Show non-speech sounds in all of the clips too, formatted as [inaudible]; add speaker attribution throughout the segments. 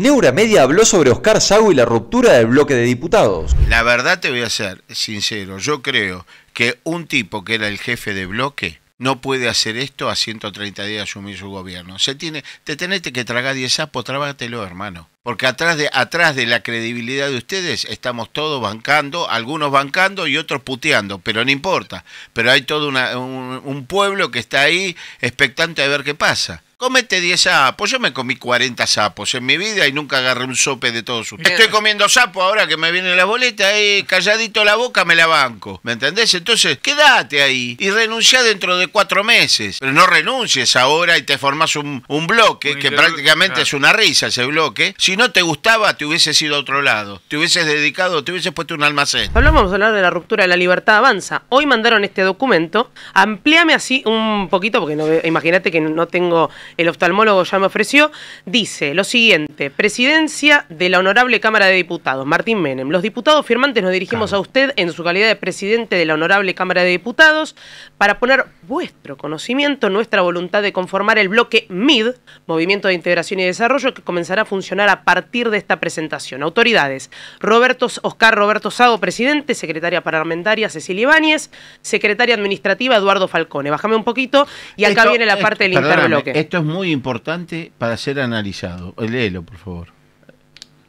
Speaker 1: Media habló sobre Oscar Sago y la ruptura del bloque de diputados.
Speaker 2: La verdad te voy a ser sincero, yo creo que un tipo que era el jefe de bloque no puede hacer esto a 130 días de asumir su gobierno. Se tiene, te tenés que tragar 10 sapos, trábatelo, hermano. Porque atrás de, atrás de la credibilidad de ustedes estamos todos bancando, algunos bancando y otros puteando, pero no importa. Pero hay todo un, un pueblo que está ahí expectante a ver qué pasa. Comete 10 sapos. Yo me comí 40 sapos en mi vida y nunca agarré un sope de todos ustedes. Estoy comiendo sapo ahora que me viene la boletas, y calladito la boca me la banco. ¿Me entendés? Entonces, quédate ahí y renuncia dentro de cuatro meses. Pero no renuncies ahora y te formas un, bloque, que prácticamente es una risa ese bloque. Si no te gustaba, te hubieses ido a otro lado. Te hubieses dedicado, te hubieses puesto un almacén.
Speaker 3: Hablamos, vamos hablar de la ruptura de la libertad avanza. Hoy mandaron este documento. Amplíame así un poquito, porque no, imagínate que no tengo el oftalmólogo ya me ofreció, dice lo siguiente, presidencia de la Honorable Cámara de Diputados, Martín Menem. Los diputados firmantes nos dirigimos a usted en su calidad de presidente de la Honorable Cámara de Diputados para poner vuestro conocimiento, nuestra voluntad de conformar el bloque MID, Movimiento de Integración y Desarrollo, que comenzará a funcionar a partir de esta presentación. Autoridades, Roberto, Oscar Roberto Sago, presidente, secretaria parlamentaria Cecilia Ibáñez, secretaria administrativa Eduardo Falcone. Bájame un poquito y acá viene la parte del interbloque
Speaker 2: es muy importante para ser analizado. Eh, léelo, por favor.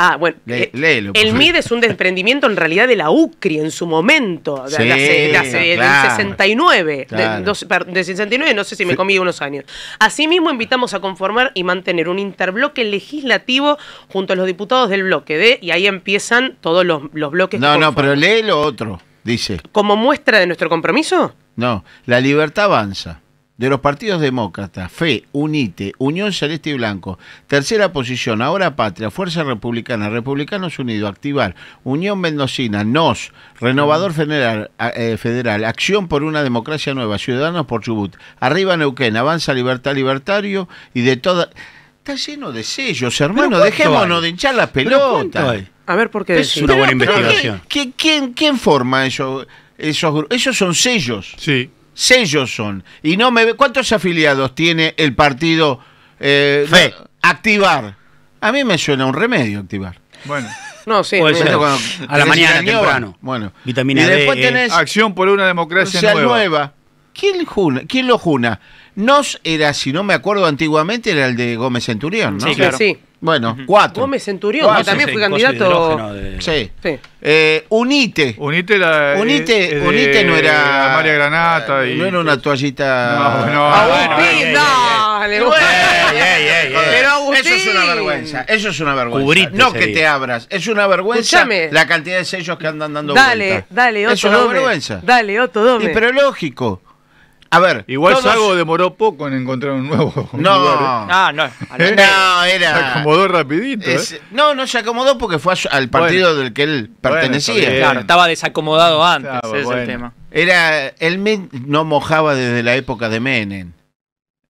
Speaker 2: Ah, bueno. Eh, el MID
Speaker 3: es un desprendimiento en realidad de la UCRI en su momento, de, hace, 69. De, 69, no sé si me comí unos años. Asimismo, invitamos a conformar y mantener un interbloque legislativo junto a los diputados del bloque D, y ahí empiezan todos los, bloques. No, no, pero léelo
Speaker 2: otro, dice.
Speaker 3: ¿Como muestra de nuestro compromiso?
Speaker 2: No, la libertad avanza de los partidos demócratas, FE, UNITE, Unión Celeste y Blanco, Tercera Posición, Ahora Patria, Fuerza Republicana, Republicanos Unidos, Activar, Unión Mendocina, NOS, Renovador Federal, eh, Federal Acción por una Democracia Nueva, Ciudadanos por Chubut, Arriba Neuquén, Avanza Libertad Libertario y de toda... Está lleno de sellos, hermano, dejémonos de hinchar la pelota. A ver, ¿por qué? Es una buena investigación. ¿quién, quién forma esos grupos? Esos son sellos. Sí sellos son. Y no me ve, ¿cuántos afiliados tiene el partido eh, activar? A mí me suena un remedio activar.
Speaker 3: Bueno. No, sí. a la mañana temprano.
Speaker 2: Bueno. Vitamina y después tenés Acción
Speaker 4: por una democracia nueva.
Speaker 2: ¿Quién, ¿Quién lo juna? Nos era, si no me acuerdo antiguamente, era el de Gómez Centurión, ¿no? Sí, claro. sí. Bueno, cuatro.
Speaker 3: Gómez Centurión, que también fui fue candidato.
Speaker 2: Sí. Eh, unite. Unite, la, unite, eh, unite no era. María Granata. Eh, y... No era una toallita. No, no.
Speaker 3: Agustín, dale.
Speaker 2: Pero Eso es una vergüenza. Eso es una vergüenza. no que te abras. Es una vergüenza la cantidad de sellos que andan dando Dale, vuelta. dale, Otto. Es una vergüenza. Dale, otro dos. Y, pero lógico. A ver. Igual todos... demoró poco en encontrar un nuevo. [laughs] ¿eh? Ah,
Speaker 3: no, no. No, Se acomodó
Speaker 2: rapidito. ¿eh? No, no se acomodó porque fue al partido del que él pertenecía. claro,
Speaker 3: estaba desacomodado antes, ese es el tema.
Speaker 2: Era. Él no mojaba desde la época de Menem.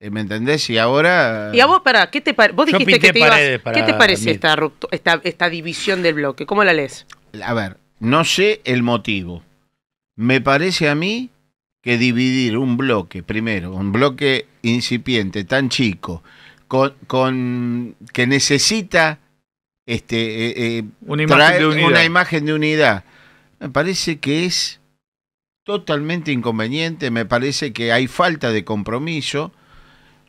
Speaker 2: Eh, ¿Me entendés? Y ahora. Y a
Speaker 3: vos, pará, ¿qué te ¿Qué te parece esta, esta división del bloque? ¿Cómo la lees?
Speaker 2: A ver, no sé el motivo. Me parece a mí que dividir un bloque, primero, un bloque incipiente tan chico, con, que necesita este, eh, eh, una, imagen traer una imagen de unidad, me parece que es totalmente inconveniente, me parece que hay falta de compromiso.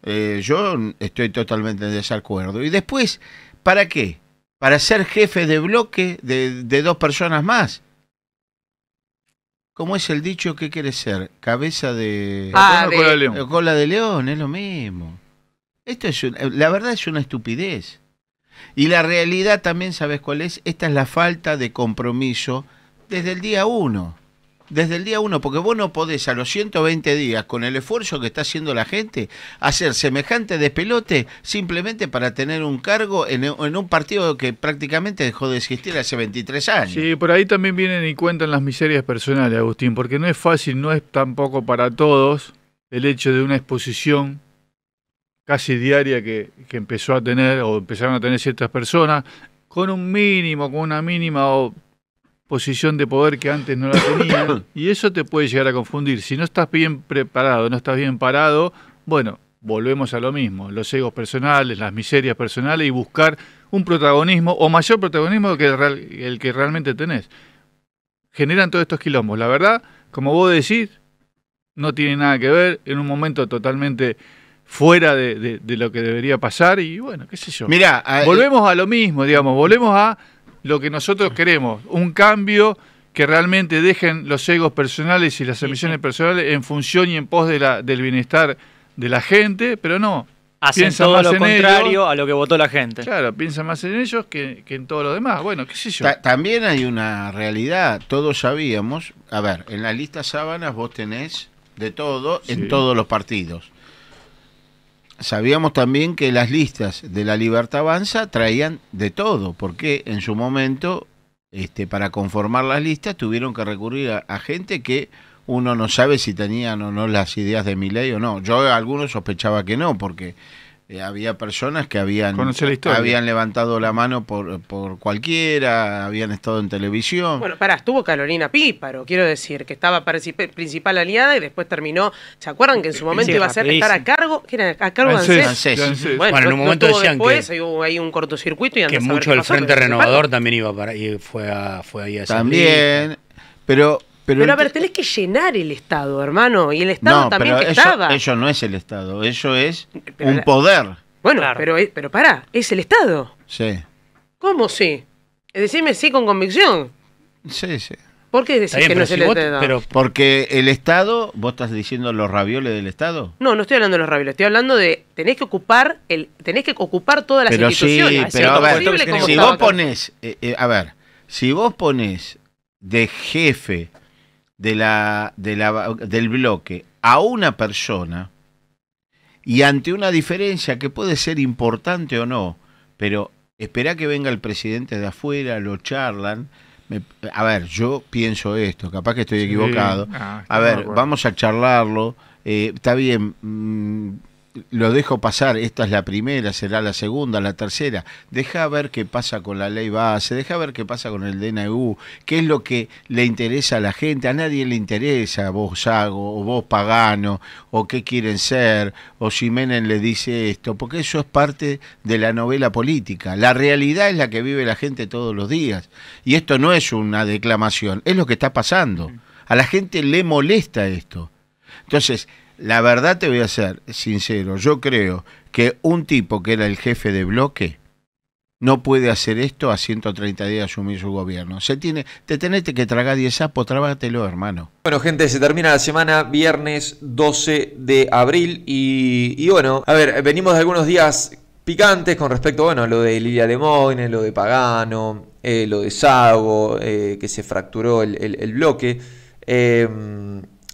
Speaker 2: Eh, yo estoy totalmente en desacuerdo. Y después, ¿para qué? Para ser jefe de bloque de, de dos personas más. ¿Cómo es el dicho? que quiere ser? ¿Cabeza ah, de... Cola de león? Cola de león, es lo mismo. Esto es eh, La verdad es una estupidez. Y la realidad también, ¿sabes cuál es? Esta es la falta de compromiso desde el día uno desde el día uno, porque vos no podés a los 120 días, con el esfuerzo que está haciendo la gente, hacer semejante despelote simplemente para tener un cargo en, un partido que prácticamente dejó de existir hace 23 años. Sí,
Speaker 4: por ahí también vienen y cuentan las miserias personales, Agustín, porque no es fácil, no es tampoco para todos el hecho de una exposición casi diaria que, que empezó a tener o empezaron a tener ciertas personas, con un mínimo, con una mínima o posición de poder que antes no la tenía. [coughs] y eso te puede llegar a confundir. Si no estás bien preparado, no estás bien parado, bueno, volvemos a lo mismo, los egos personales, las miserias personales y buscar un protagonismo o mayor protagonismo que el que realmente tenés. Generan todos estos quilombos. La verdad, como vos decís, no tiene nada que ver, en un momento totalmente fuera de, de lo que debería pasar y bueno, qué sé yo. Mirá, ah, eh, volvemos a lo mismo, digamos, volvemos a lo que nosotros queremos, un cambio que realmente dejen los egos personales y las ambiciones personales en función y en pos de la, del bienestar de la gente, pero no. Hacen más lo contrario a lo que votó la gente. Claro, piensa más en ellos que, en todo lo demás. Bueno, qué sé yo.
Speaker 2: también hay una realidad, todos sabíamos. A ver, en la lista sábanas vos tenés de todo en todos los partidos sabíamos también que las listas de la Libertad Avanza traían de todo, porque en su momento, este, para conformar las listas, tuvieron que recurrir a, gente que uno no sabe si tenían o no las ideas de mi ley o no. Yo algunos sospechaba que no, porque eh, había personas que habían, habían levantado la mano por, por cualquiera, habían estado en televisión.
Speaker 3: Bueno, pará, estuvo Carolina Píparo, quiero decir, que estaba principal aliada y después terminó. ¿Se acuerdan que en su momento iba a ser estar a cargo? A de Bueno, en un momento decían después, que. Hubo ahí un cortocircuito y Que mucho el Frente Renovador
Speaker 2: también iba para. Y fue, fue ahí a También, pero pero, a ver,
Speaker 3: tenés que llenar el Estado, hermano. Y el Estado también que estaba.
Speaker 2: eso no es el Estado,
Speaker 3: Eso es un poder. Bueno, pero, eh, pero pará, es el Estado. Sí. ¿Cómo sí? Decime sí con convicción. Sí, sí. ¿Por qué decís que no es el Estado? Pero
Speaker 2: porque el Estado, ¿vos estás diciendo los ravioles del Estado?
Speaker 3: No, no estoy hablando de los ravioles, estoy hablando de tenés que ocupar el tenés que ocupar todas las instituciones. Sí, pero a ver, si vos ponés,
Speaker 2: eh, eh, a ver, si vos ponés de jefe de la, del bloque a una persona y ante una diferencia que puede ser importante o no, pero espera que venga el presidente de afuera, lo charlan. a ver, yo pienso esto, capaz que estoy equivocado. a ver, vamos a charlarlo. Eh, está bien, mm, lo dejo pasar, esta es la primera, será la segunda, la tercera. Deja ver qué pasa con la ley base, deja ver qué pasa con el DNU, qué es lo que le interesa a la gente. A nadie le interesa vos Sago o vos Pagano o qué quieren ser o si Menem le dice esto, porque eso es parte de la novela política. La realidad es la que vive la gente todos los días y esto no es una declamación, es lo que está pasando. A la gente le molesta esto. Entonces, la verdad te voy a ser sincero, yo creo que un tipo que era el jefe de bloque no puede hacer esto a 130 días de asumir su gobierno. Se tiene, te tenés que tragar 10 sapos, trábatelo, hermano.
Speaker 1: Bueno, gente, se termina la semana, viernes 12 de abril. Y, bueno, a ver, venimos de algunos días picantes con respecto, bueno, lo de Lilia Lemoyne, lo de Pagano, eh, lo de Sago, eh, que se fracturó el, el bloque. Eh,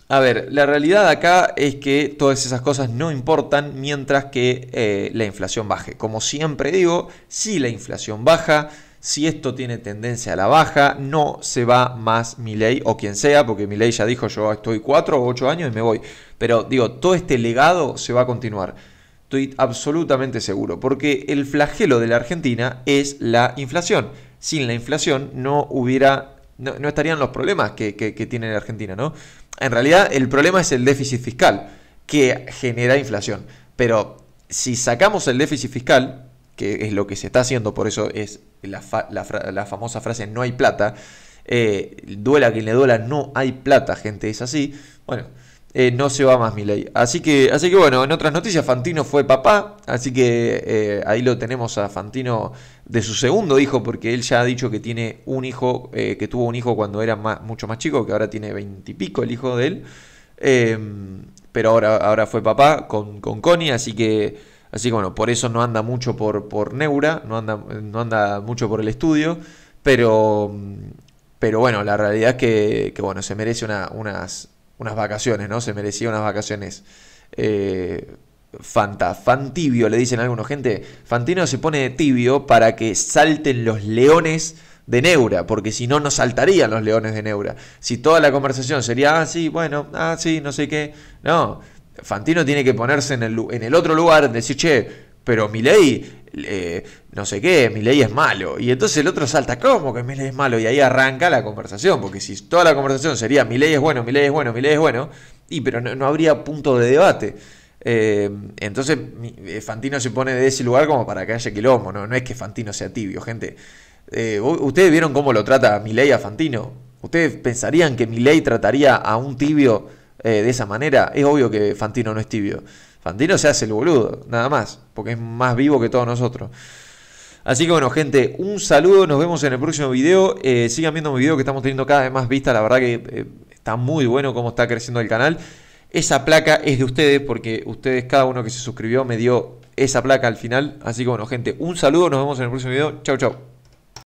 Speaker 1: a ver, la realidad acá es que todas esas cosas no importan mientras que eh, la inflación baje. Como siempre digo, si la inflación baja, si esto tiene tendencia a la baja, no se va más mi ley o quien sea, porque mi ley ya dijo yo estoy cuatro o ocho años y me voy. Pero digo, todo este legado se va a continuar. Estoy absolutamente seguro, porque el flagelo de la Argentina es la inflación. Sin la inflación no hubiera no, estarían los problemas que, que, tiene la Argentina, ¿no? En realidad el problema es el déficit fiscal, que genera inflación. Pero si sacamos el déficit fiscal, que es lo que se está haciendo, por eso es la, la, famosa frase no hay plata, eh, duela quien le duela, no hay plata, gente, es así. Bueno, eh, no se va más Milei. Así que, así que bueno, en otras noticias, Fantino fue papá, así que eh, ahí lo tenemos a Fantino de su segundo hijo, porque él ya ha dicho que tiene un hijo, eh, que tuvo un hijo cuando era mucho más chico, que ahora tiene veintipico el hijo de él, em, pero ahora, ahora fue papá con, con Connie, así que, así que bueno, por eso no anda mucho por, por Neura, no anda, no anda mucho por el estudio, pero... Pero bueno, la realidad es que, que bueno, se merece una, unas, unas vacaciones, ¿no? Se merecía unas vacaciones. Eh, Fanta, fan tibio, le dicen algunos gente. Fantino se pone tibio para que salten los leones de Neura, porque si no, no saltarían los leones de Neura. Si toda la conversación sería, ah, sí, bueno, ah, sí, no sé qué. No, Fantino tiene que ponerse en el, en el otro lugar, decir, che, pero mi ley, eh, no sé qué, mi ley es malo. Y entonces el otro salta, ¿cómo que mi ley es malo? Y ahí arranca la conversación, porque si toda la conversación sería mi ley es bueno, mi ley es bueno, mi ley es bueno, y pero no, habría punto de debate. Eh, entonces eh, Fantino se pone de ese lugar como para que haya quilombo, no, no es que Fantino sea tibio, gente. ¿Ustedes vieron cómo lo trata mi ley a Fantino? ¿Ustedes pensarían que mi ley trataría a un tibio de esa manera? Es obvio que Fantino no es tibio. Fantino se hace el boludo, nada más, porque es más vivo que todos nosotros. Así que bueno, gente, un saludo, nos vemos en el próximo video. Eh, sigan viendo mi video que estamos teniendo cada vez más vista, la verdad que eh, está muy bueno cómo está creciendo el canal. Esa placa es de ustedes, porque ustedes, cada uno que se suscribió, me dio esa placa al final. Así que bueno, gente, un saludo, nos vemos en el próximo video. Chau, chau.